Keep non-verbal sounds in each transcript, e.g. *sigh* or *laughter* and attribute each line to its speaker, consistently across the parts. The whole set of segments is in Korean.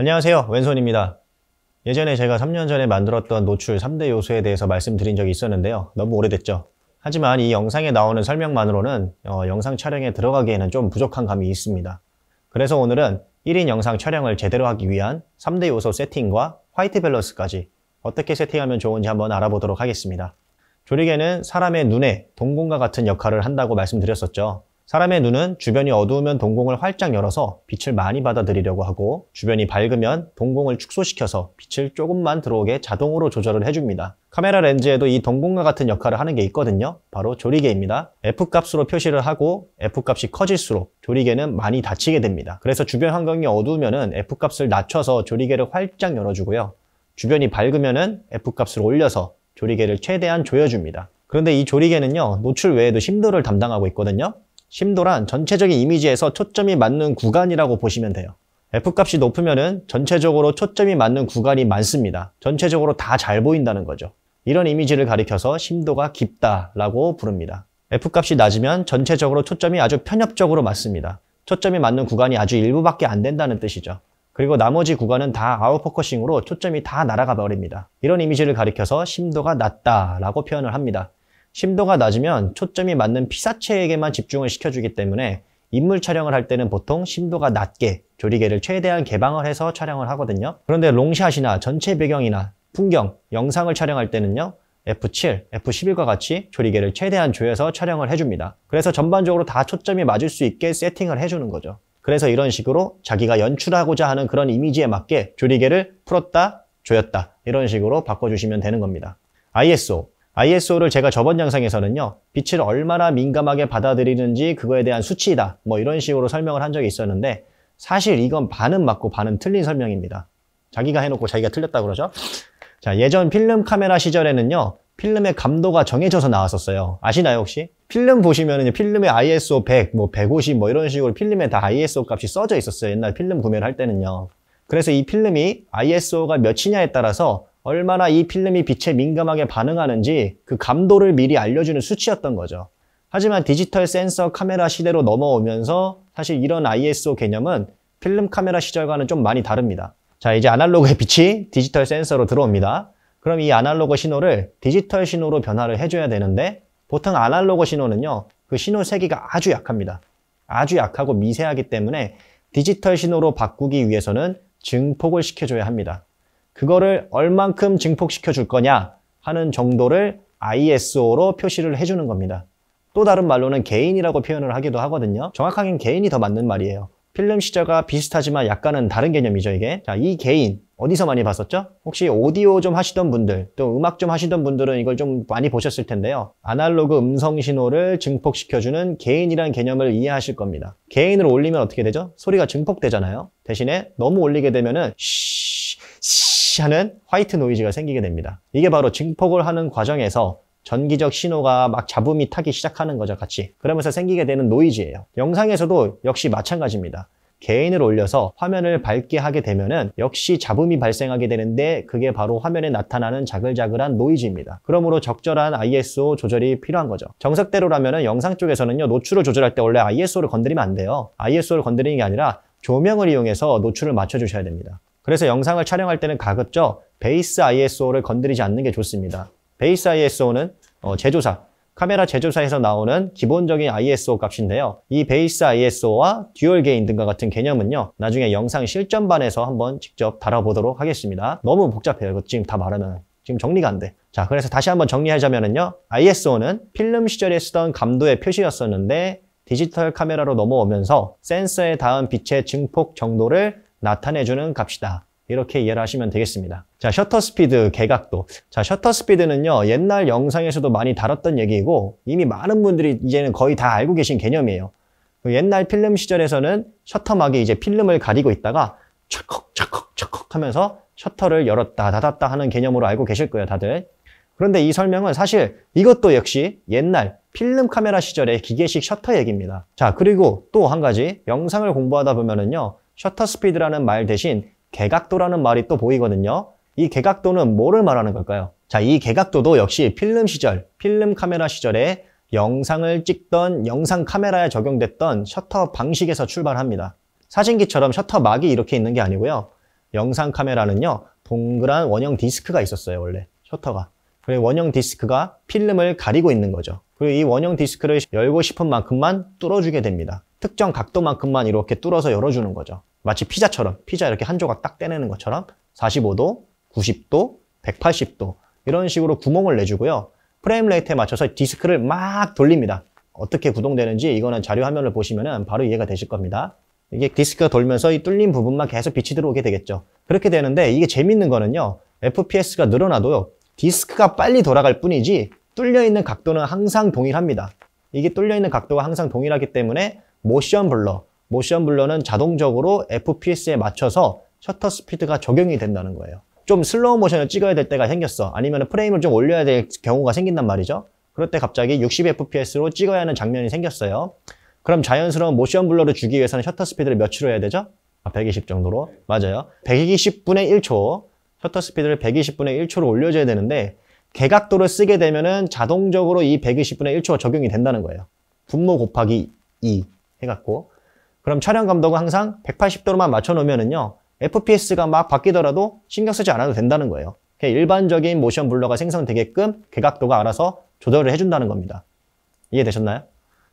Speaker 1: 안녕하세요 왼손입니다 예전에 제가 3년 전에 만들었던 노출 3대 요소에 대해서 말씀드린 적이 있었는데요 너무 오래됐죠 하지만 이 영상에 나오는 설명만으로는 어, 영상 촬영에 들어가기에는 좀 부족한 감이 있습니다 그래서 오늘은 1인 영상 촬영을 제대로 하기 위한 3대 요소 세팅과 화이트 밸런스까지 어떻게 세팅하면 좋은지 한번 알아보도록 하겠습니다 조리개는 사람의 눈에 동공과 같은 역할을 한다고 말씀드렸었죠 사람의 눈은 주변이 어두우면 동공을 활짝 열어서 빛을 많이 받아들이려고 하고 주변이 밝으면 동공을 축소시켜서 빛을 조금만 들어오게 자동으로 조절을 해줍니다. 카메라 렌즈에도 이 동공과 같은 역할을 하는 게 있거든요. 바로 조리개입니다. F값으로 표시를 하고 F값이 커질수록 조리개는 많이 닫히게 됩니다. 그래서 주변 환경이 어두우면 F값을 낮춰서 조리개를 활짝 열어주고요. 주변이 밝으면 F값을 올려서 조리개를 최대한 조여줍니다. 그런데 이 조리개는요, 노출 외에도 심도를 담당하고 있거든요. 심도란 전체적인 이미지에서 초점이 맞는 구간이라고 보시면 돼요. F값이 높으면 전체적으로 초점이 맞는 구간이 많습니다. 전체적으로 다 잘 보인다는 거죠. 이런 이미지를 가리켜서 심도가 깊다라고 부릅니다. F값이 낮으면 전체적으로 초점이 아주 편협적으로 맞습니다. 초점이 맞는 구간이 아주 일부밖에 안 된다는 뜻이죠. 그리고 나머지 구간은 다 아웃포커싱으로 초점이 다 날아가 버립니다. 이런 이미지를 가리켜서 심도가 낮다라고 표현을 합니다. 심도가 낮으면 초점이 맞는 피사체에게만 집중을 시켜주기 때문에 인물 촬영을 할 때는 보통 심도가 낮게 조리개를 최대한 개방을 해서 촬영을 하거든요. 그런데 롱샷이나 전체 배경이나 풍경, 영상을 촬영할 때는요. F7, F11과 같이 조리개를 최대한 조여서 촬영을 해줍니다. 그래서 전반적으로 다 초점이 맞을 수 있게 세팅을 해주는 거죠. 그래서 이런 식으로 자기가 연출하고자 하는 그런 이미지에 맞게 조리개를 풀었다, 조였다 이런 식으로 바꿔주시면 되는 겁니다. ISO, ISO를 제가 저번 영상에서는요. 빛을 얼마나 민감하게 받아들이는지 그거에 대한 수치이다. 뭐 이런 식으로 설명을 한 적이 있었는데 사실 이건 반은 맞고 반은 틀린 설명입니다. 자기가 해놓고 자기가 틀렸다 그러죠. 자 예전 필름 카메라 시절에는요. 필름의 감도가 정해져서 나왔었어요. 아시나요 혹시? 필름 보시면은 필름의 ISO 100, 뭐 150 뭐 이런 식으로 필름에 다 ISO 값이 써져 있었어요. 옛날 필름 구매를 할 때는요. 그래서 이 필름이 ISO가 몇이냐에 따라서 얼마나 이 필름이 빛에 민감하게 반응하는지 그 감도를 미리 알려주는 수치였던 거죠. 하지만 디지털 센서 카메라 시대로 넘어오면서 사실 이런 ISO 개념은 필름 카메라 시절과는 좀 많이 다릅니다. 자, 이제 아날로그의 빛이 디지털 센서로 들어옵니다. 그럼 이 아날로그 신호를 디지털 신호로 변화를 해줘야 되는데 보통 아날로그 신호는요, 그 신호 세기가 아주 약합니다. 아주 약하고 미세하기 때문에 디지털 신호로 바꾸기 위해서는 증폭을 시켜줘야 합니다. 그거를 얼만큼 증폭시켜 줄 거냐 하는 정도를 ISO로 표시를 해주는 겁니다. 또 다른 말로는 개인이라고 표현을 하기도 하거든요. 정확하게는 개인이 더 맞는 말이에요. 필름 시자가 비슷하지만 약간은 다른 개념이죠, 이게. 자, 이 개인. 어디서 많이 봤었죠? 혹시 오디오 좀 하시던 분들, 또 음악 좀 하시던 분들은 이걸 좀 많이 보셨을 텐데요. 아날로그 음성 신호를 증폭시켜주는 개인이란 개념을 이해하실 겁니다. 개인을 올리면 어떻게 되죠? 소리가 증폭되잖아요. 대신에 너무 올리게 되면은 쉬 주시하는 화이트 노이즈가 생기게 됩니다. 이게 바로 증폭을 하는 과정에서 전기적 신호가 막 잡음이 타기 시작하는 거죠, 같이. 그러면서 생기게 되는 노이즈예요. 영상에서도 역시 마찬가지입니다. 개인을 올려서 화면을 밝게 하게 되면은 역시 잡음이 발생하게 되는데 그게 바로 화면에 나타나는 자글자글한 노이즈입니다. 그러므로 적절한 ISO 조절이 필요한 거죠. 정석대로라면은 영상 쪽에서는요 노출을 조절할 때 원래 ISO를 건드리면 안 돼요. ISO를 건드리는 게 아니라 조명을 이용해서 노출을 맞춰주셔야 됩니다. 그래서 영상을 촬영할 때는 가급적 베이스 ISO를 건드리지 않는 게 좋습니다. 베이스 ISO는 어, 제조사, 카메라 제조사에서 나오는 기본적인 ISO 값인데요. 이 베이스 ISO와 듀얼 게인 등과 같은 개념은요. 나중에 영상 실전반에서 한번 직접 다뤄보도록 하겠습니다. 너무 복잡해요. 이거 지금 다 말하면. 지금 정리가 안 돼. 자, 그래서 다시 한번 정리하자면요. ISO는 필름 시절에 쓰던 감도의 표시였었는데 디지털 카메라로 넘어오면서 센서에 닿은 빛의 증폭 정도를 나타내주는 값이다. 이렇게 이해를 하시면 되겠습니다. 자, 셔터 스피드, 개각도. 자, 셔터 스피드는요, 옛날 영상에서도 많이 다뤘던 얘기이고, 이미 많은 분들이 이제는 거의 다 알고 계신 개념이에요. 그 옛날 필름 시절에서는 셔터막이 이제 필름을 가리고 있다가, 척컥, 척컥, 척컥 하면서 셔터를 열었다, 닫았다 하는 개념으로 알고 계실 거예요, 다들. 그런데 이 설명은 사실 이것도 역시 옛날 필름 카메라 시절의 기계식 셔터 얘기입니다. 자, 그리고 또 한 가지, 영상을 공부하다 보면은요, 셔터 스피드라는 말 대신 개각도라는 말이 또 보이거든요. 이 개각도는 뭐를 말하는 걸까요? 자, 이 개각도도 역시 필름 시절, 필름 카메라 시절에 영상을 찍던 영상 카메라에 적용됐던 셔터 방식에서 출발합니다. 사진기처럼 셔터 막이 이렇게 있는 게 아니고요. 영상 카메라는요, 동그란 원형 디스크가 있었어요, 원래. 셔터가. 그리고 원형 디스크가 필름을 가리고 있는 거죠. 그리고 이 원형 디스크를 열고 싶은 만큼만 뚫어주게 됩니다. 특정 각도만큼만 이렇게 뚫어서 열어주는 거죠. 마치 피자처럼 피자 이렇게 한 조각 딱 떼내는 것처럼 45도, 90도, 180도 이런 식으로 구멍을 내주고요. 프레임 레이트에 맞춰서 디스크를 막 돌립니다. 어떻게 구동되는지 이거는 자료 화면을 보시면 바로 이해가 되실 겁니다. 이게 디스크가 돌면서 이 뚫린 부분만 계속 빛이 들어오게 되겠죠. 그렇게 되는데 이게 재밌는 거는요. FPS가 늘어나도요. 디스크가 빨리 돌아갈 뿐이지 뚫려있는 각도는 항상 동일합니다. 이게 뚫려있는 각도가 항상 동일하기 때문에 모션 블러, 모션 블러는 자동적으로 FPS에 맞춰서 셔터 스피드가 적용이 된다는 거예요. 좀 슬로우 모션을 찍어야 될 때가 생겼어. 아니면 프레임을 좀 올려야 될 경우가 생긴단 말이죠. 그럴 때 갑자기 60fps로 찍어야 하는 장면이 생겼어요. 그럼 자연스러운 모션 블러를 주기 위해서는 셔터 스피드를 몇으로 해야 되죠? 120 아, 정도로? 맞아요. 120분의 1초. 셔터 스피드를 120분의 1초로 올려줘야 되는데 개각도를 쓰게 되면은 자동적으로 이 120분의 1초가 적용이 된다는 거예요. 분모 곱하기 2 해갖고 그럼 촬영 감독은 항상 180도로만 맞춰놓으면은요 FPS가 막 바뀌더라도 신경 쓰지 않아도 된다는 거예요. 일반적인 모션 블러가 생성되게끔 개각도가 알아서 조절을 해준다는 겁니다. 이해되셨나요?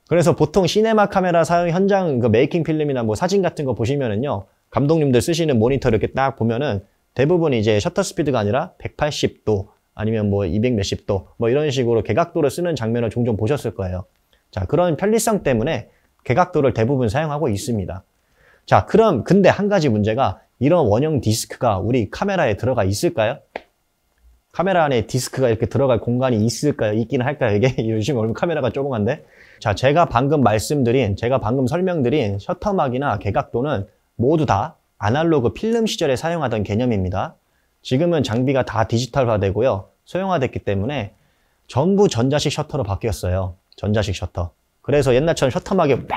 Speaker 1: 그래서 보통 시네마 카메라 사용 현장 그 메이킹 필름이나 뭐 사진 같은 거 보시면은요 감독님들 쓰시는 모니터 이렇게 딱 보면은 대부분 이제 셔터 스피드가 아니라 180도 아니면 뭐 200 몇십 도뭐 이런 식으로 개각도를 쓰는 장면을 종종 보셨을 거예요. 자 그런 편리성 때문에 개각도를 대부분 사용하고 있습니다. 자 그럼 근데 한 가지 문제가 이런 원형 디스크가 우리 카메라에 들어가 있을까요? 카메라 안에 디스크가 이렇게 들어갈 공간이 있을까요? 있긴 할까요? 이게 *laughs* 요즘 얼마 카메라가 조그만데? 자, 제가 방금 말씀드린, 제가 방금 설명드린 셔터막이나 개각도는 모두 다 아날로그 필름 시절에 사용하던 개념입니다. 지금은 장비가 다 디지털화되고요. 소형화됐기 때문에 전부 전자식 셔터로 바뀌었어요. 전자식 셔터. 그래서 옛날처럼 셔터막이 막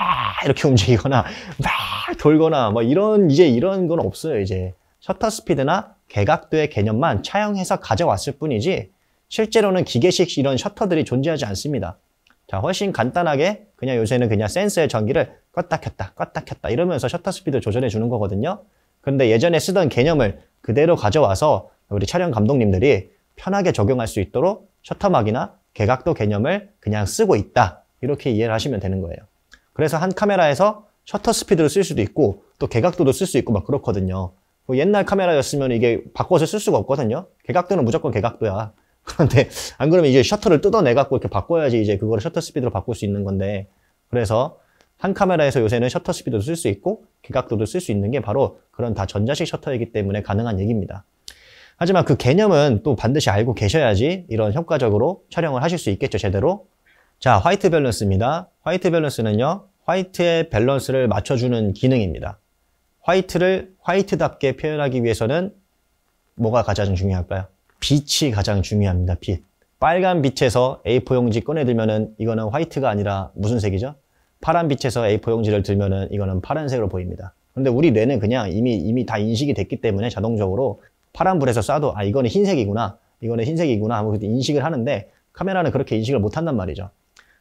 Speaker 1: 이렇게 움직이거나 *laughs* 막 돌거나 뭐 이런 이제 이런 건 없어요. 이제 셔터 스피드나 개각도의 개념만 차용해서 가져왔을 뿐이지 실제로는 기계식 이런 셔터들이 존재하지 않습니다. 자, 훨씬 간단하게 그냥 요새는 그냥 센서의 전기를 껐다 켰다 껐다 켰다 이러면서 셔터 스피드 를 조절해 주는 거거든요. 근데 예전에 쓰던 개념을 그대로 가져와서 우리 촬영 감독님들이 편하게 적용할 수 있도록 셔터막이나 개각도 개념을 그냥 쓰고 있다. 이렇게 이해를 하시면 되는 거예요. 그래서 한 카메라에서 셔터 스피드를 쓸 수도 있고 또 개각도도 쓸 수 있고 막 그렇거든요. 뭐 옛날 카메라였으면 이게 바꿔서 쓸 수가 없거든요. 개각도는 무조건 개각도야. *laughs* 그런데 안 그러면 이제 셔터를 뜯어내갖고 이렇게 바꿔야지 이제 그거를 셔터 스피드로 바꿀 수 있는 건데 그래서 한 카메라에서 요새는 셔터 스피드도 쓸 수 있고 기각도도 쓸 수 있는 게 바로 그런 다 전자식 셔터이기 때문에 가능한 얘기입니다. 하지만 그 개념은 또 반드시 알고 계셔야지 이런 효과적으로 촬영을 하실 수 있겠죠, 제대로. 자, 화이트 밸런스입니다. 화이트 밸런스는요, 화이트의 밸런스를 맞춰주는 기능입니다. 화이트를 화이트답게 표현하기 위해서는 뭐가 가장 중요할까요? 빛이 가장 중요합니다, 빛. 빨간 빛에서 A4용지 꺼내들면은 이거는 화이트가 아니라 무슨 색이죠? 파란 빛에서 A4 용지를 들면은 이거는 파란색으로 보입니다. 근데 우리 뇌는 그냥 이미 이미 다 인식이 됐기 때문에 자동적으로 파란불에서 쏴도 아 이거는 흰색이구나 이거는 흰색이구나 하고 인식을 하는데 카메라는 그렇게 인식을 못한단 말이죠.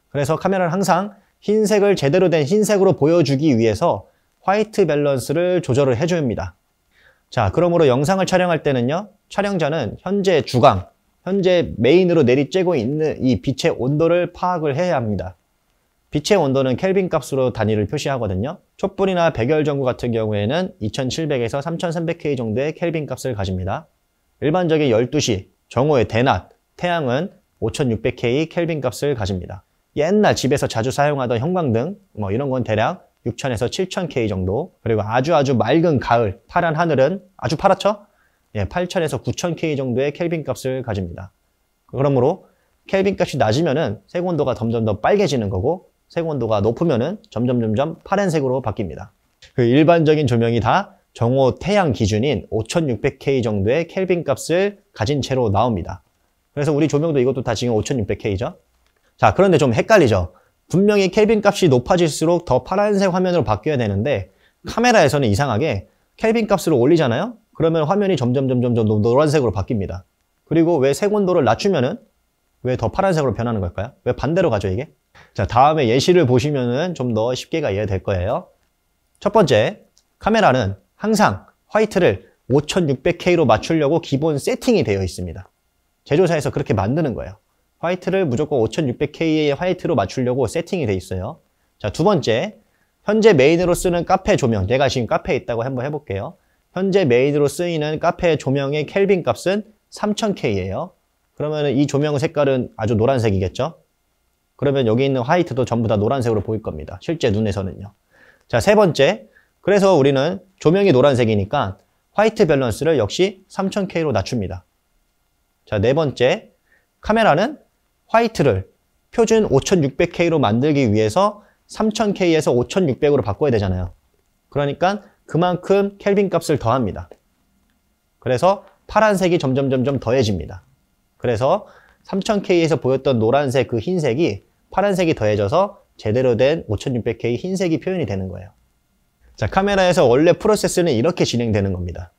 Speaker 1: 그래서 카메라는 항상 흰색을 제대로 된 흰색으로 보여주기 위해서 화이트 밸런스를 조절을 해줍니다. 자 그러므로 영상을 촬영할 때는요 촬영자는 현재 주광 현재 메인으로 내리쬐고 있는 이 빛의 온도를 파악을 해야 합니다. 빛의 온도는 켈빈 값으로 단위를 표시하거든요. 촛불이나 백열 전구 같은 경우에는 2700에서 3300K 정도의 켈빈 값을 가집니다. 일반적인 12시, 정오의 대낮, 태양은 5600K 켈빈 값을 가집니다. 옛날 집에서 자주 사용하던 형광등 뭐 이런 건 대략 6000에서 7000K 정도 그리고 아주 아주 맑은 가을, 파란 하늘은 아주 파랗죠? 예, 8000에서 9000K 정도의 켈빈 값을 가집니다. 그러므로 켈빈 값이 낮으면 은 색온도가 점점 더 빨개지는 거고 색 온도가 높으면은 점점 점점 파란색으로 바뀝니다. 그 일반적인 조명이 다 정오 태양 기준인 5600K 정도의 켈빈 값을 가진 채로 나옵니다. 그래서 우리 조명도 이것도 다 지금 5600K죠? 자, 그런데 좀 헷갈리죠? 분명히 켈빈 값이 높아질수록 더 파란색 화면으로 바뀌어야 되는데 카메라에서는 이상하게 켈빈 값을 올리잖아요? 그러면 화면이 점점 점점 점점 노란색으로 바뀝니다. 그리고 왜 색온도를 낮추면은 왜 더 파란색으로 변하는 걸까요? 왜 반대로 가죠, 이게? 자, 다음에 예시를 보시면은 좀 더 쉽게가 이해될 거예요. 첫 번째, 카메라는 항상 화이트를 5600K로 맞추려고 기본 세팅이 되어 있습니다. 제조사에서 그렇게 만드는 거예요. 화이트를 무조건 5600K의 화이트로 맞추려고 세팅이 되어 있어요. 자, 두 번째, 현재 메인으로 쓰는 카페 조명, 내가 지금 카페에 있다고 한번 해볼게요. 현재 메인으로 쓰이는 카페 조명의 켈빈 값은 3000K예요. 그러면 이 조명 색깔은 아주 노란색이겠죠? 그러면 여기 있는 화이트도 전부 다 노란색으로 보일 겁니다. 실제 눈에서는요. 자, 세 번째. 그래서 우리는 조명이 노란색이니까 화이트 밸런스를 역시 3000K로 낮춥니다. 자, 네 번째. 카메라는 화이트를 표준 5600K로 만들기 위해서 3000K에서 5600으로 바꿔야 되잖아요. 그러니까 그만큼 켈빈 값을 더합니다. 그래서 파란색이 점점점점 더해집니다. 그래서 3000K에서 보였던 노란색 그 흰색이 파란색이 더해져서 제대로 된 5600K 흰색이 표현이 되는 거예요. 자, 카메라에서 원래 프로세스는 이렇게 진행되는 겁니다.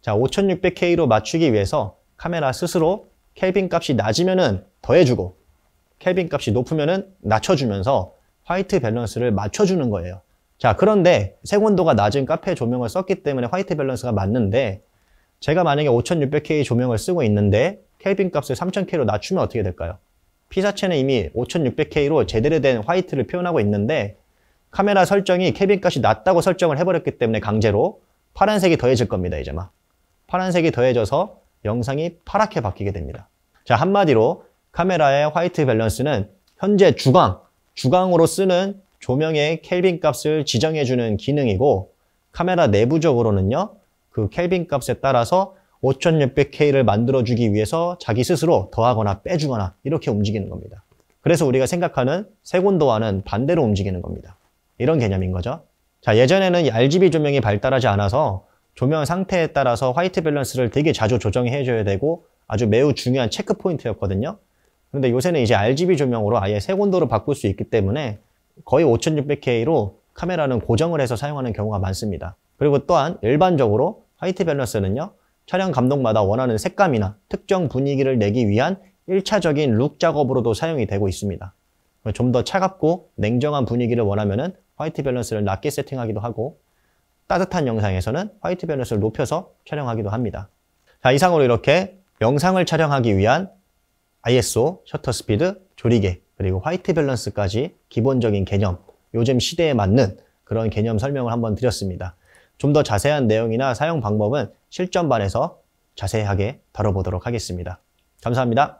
Speaker 1: 자, 5600K로 맞추기 위해서 카메라 스스로 켈빈 값이 낮으면 더해주고 켈빈 값이 높으면 낮춰주면서 화이트 밸런스를 맞춰주는 거예요. 자, 그런데 색온도가 낮은 카페 조명을 썼기 때문에 화이트 밸런스가 맞는데 제가 만약에 5600K 조명을 쓰고 있는데 케빈 값을 3000K로 낮추면 어떻게 될까요? 피사체는 이미 5600K로 제대로 된 화이트를 표현하고 있는데 카메라 설정이 케빈 값이 낮다고 설정을 해버렸기 때문에 강제로 파란색이 더해질 겁니다, 이제 막. 파란색이 더해져서 영상이 파랗게 바뀌게 됩니다. 자, 한마디로 카메라의 화이트 밸런스는 현재 주광, 주광으로 쓰는 조명의 켈빈 값을 지정해주는 기능이고 카메라 내부적으로는요, 그 켈빈 값에 따라서 5600K를 만들어주기 위해서 자기 스스로 더하거나 빼주거나 이렇게 움직이는 겁니다. 그래서 우리가 생각하는 세곤도와는 반대로 움직이는 겁니다. 이런 개념인 거죠. 자, 예전에는 RGB 조명이 발달하지 않아서 조명 상태에 따라서 화이트 밸런스를 되게 자주 조정해줘야 되고 아주 매우 중요한 체크 포인트였거든요. 그런데 요새는 이제 RGB 조명으로 아예 세곤도로 바꿀 수 있기 때문에 거의 5600K로 카메라는 고정을 해서 사용하는 경우가 많습니다. 그리고 또한 일반적으로 화이트 밸런스는요. 촬영 감독마다 원하는 색감이나 특정 분위기를 내기 위한 1차적인 룩 작업으로도 사용이 되고 있습니다. 좀 더 차갑고 냉정한 분위기를 원하면 화이트 밸런스를 낮게 세팅하기도 하고 따뜻한 영상에서는 화이트 밸런스를 높여서 촬영하기도 합니다. 자 이상으로 이렇게 영상을 촬영하기 위한 ISO, 셔터 스피드, 조리개, 그리고 화이트 밸런스까지 기본적인 개념, 요즘 시대에 맞는 그런 개념 설명을 한번 드렸습니다. 좀더 자세한 내용이나 사용 방법은 실전반에서 자세하게 다뤄보도록 하겠습니다. 감사합니다.